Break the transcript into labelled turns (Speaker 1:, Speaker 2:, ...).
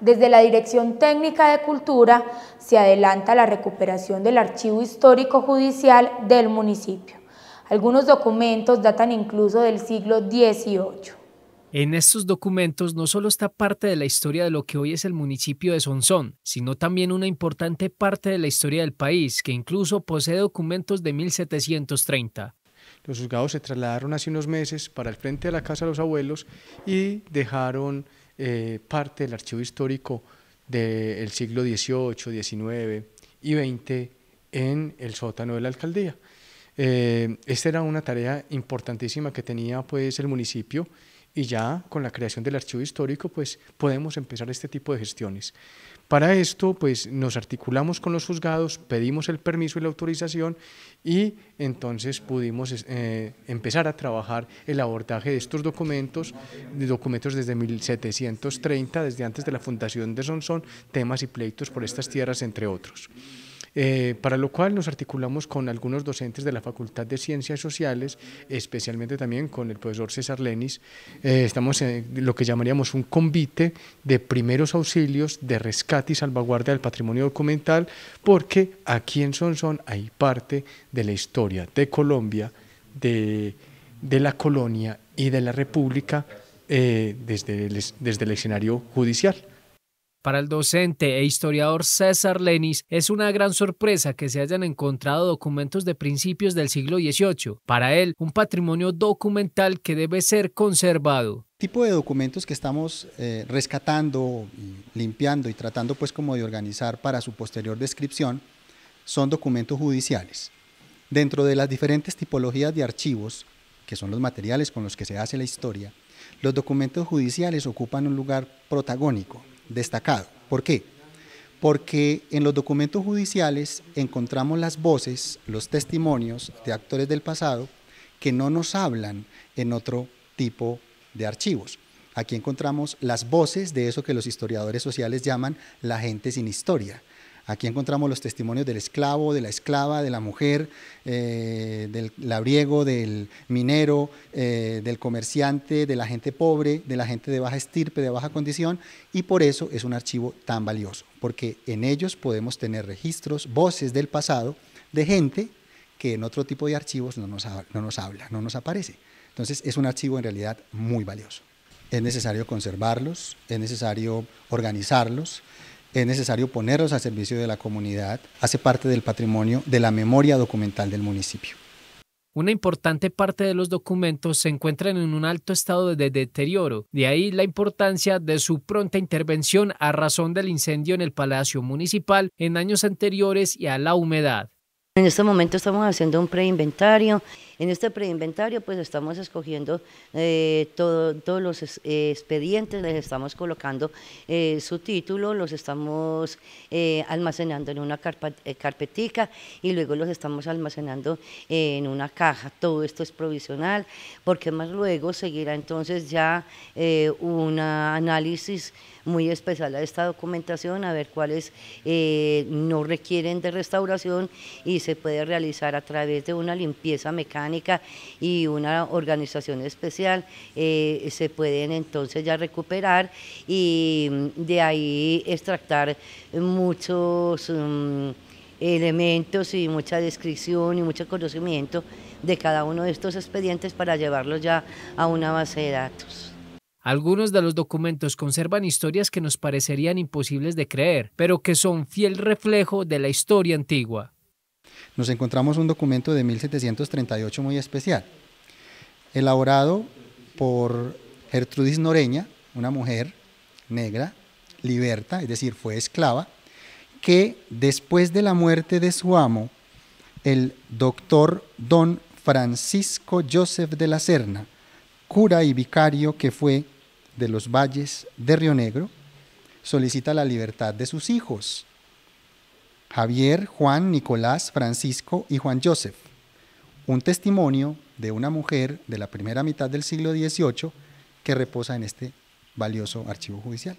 Speaker 1: Desde la Dirección Técnica de Cultura se adelanta la recuperación del archivo histórico judicial del municipio. Algunos documentos datan incluso del siglo XVIII. En estos documentos no solo está parte de la historia de lo que hoy es el municipio de Sonsón, sino también una importante parte de la historia del país, que
Speaker 2: incluso posee documentos de 1730. Los juzgados se trasladaron hace unos meses para el frente de la casa de los abuelos y dejaron eh, parte del archivo histórico del siglo XVIII, XIX y XX en el sótano de la alcaldía. Eh, esta era una tarea importantísima que tenía pues el municipio y ya con la creación del archivo histórico pues podemos empezar este tipo de gestiones. Para esto pues nos articulamos con los juzgados, pedimos el permiso y la autorización y entonces pudimos eh, empezar a trabajar el abordaje de estos documentos, documentos desde 1730, desde antes de la fundación de Sonsón, temas y pleitos por estas tierras entre otros. Eh, para lo cual nos articulamos con algunos docentes de la Facultad de Ciencias Sociales, especialmente también con el profesor César Lenis. Eh, estamos en lo que llamaríamos un convite de primeros auxilios de rescate y salvaguardia del patrimonio documental, porque aquí en Sonsón hay parte de la historia de Colombia, de, la colonia y de la república eh, desde el escenario judicial.
Speaker 1: Para el docente e historiador César Lenis es una gran sorpresa que se hayan encontrado documentos de principios del siglo XVIII, para él un patrimonio documental
Speaker 3: que debe ser conservado. tipo de documentos que estamos eh, rescatando, limpiando y tratando pues como de organizar para su posterior descripción son documentos judiciales. Dentro de las diferentes tipologías de archivos, que son los materiales con los que se hace la historia, los documentos judiciales ocupan un lugar protagónico destacado. ¿Por qué? Porque en los documentos judiciales encontramos las voces, los testimonios de actores del pasado que no nos hablan en otro tipo de archivos. Aquí encontramos las voces de eso que los historiadores sociales llaman la gente sin historia, Aquí encontramos los testimonios del esclavo, de la esclava, de la mujer, eh, del labriego, del minero, eh, del comerciante, de la gente pobre, de la gente de baja estirpe, de baja condición, y por eso es un archivo tan valioso, porque en ellos podemos tener registros, voces del pasado de gente que en otro tipo de archivos no nos, no nos habla, no nos aparece. Entonces es un archivo en realidad muy valioso. Es necesario conservarlos, es necesario organizarlos es necesario ponerlos a servicio de la comunidad, hace parte del patrimonio de la memoria documental del municipio.
Speaker 1: Una importante parte de los documentos se encuentran en un alto estado de deterioro, de ahí la importancia de su pronta intervención a razón del incendio en el Palacio Municipal en años anteriores y a la humedad.
Speaker 4: En este momento estamos haciendo un preinventario en este preinventario pues estamos escogiendo eh, todos los expedientes, les estamos colocando eh, su título, los estamos eh, almacenando en una carpetica y luego los estamos almacenando en una caja. Todo esto es provisional porque más luego seguirá entonces ya un análisis muy especial a esta documentación, a ver cuáles no requieren de restauración y se puede realizar a través de una limpieza mecánica y una organización especial, eh, se pueden entonces ya recuperar y mm, de ahí extractar muchos mm, elementos y mucha descripción y mucho conocimiento de cada uno de estos expedientes para llevarlos ya a una base de datos.
Speaker 1: Algunos de los documentos conservan historias que nos parecerían imposibles de creer, pero que son fiel reflejo de la historia antigua
Speaker 3: nos encontramos un documento de 1738 muy especial, elaborado por Gertrudis Noreña, una mujer negra, liberta, es decir, fue esclava, que después de la muerte de su amo, el doctor don Francisco Joseph de la Serna, cura y vicario que fue de los valles de Río Negro, solicita la libertad de sus hijos, Javier, Juan, Nicolás, Francisco y Juan Joseph. Un testimonio de una mujer de la primera mitad del siglo XVIII que reposa en este valioso archivo judicial.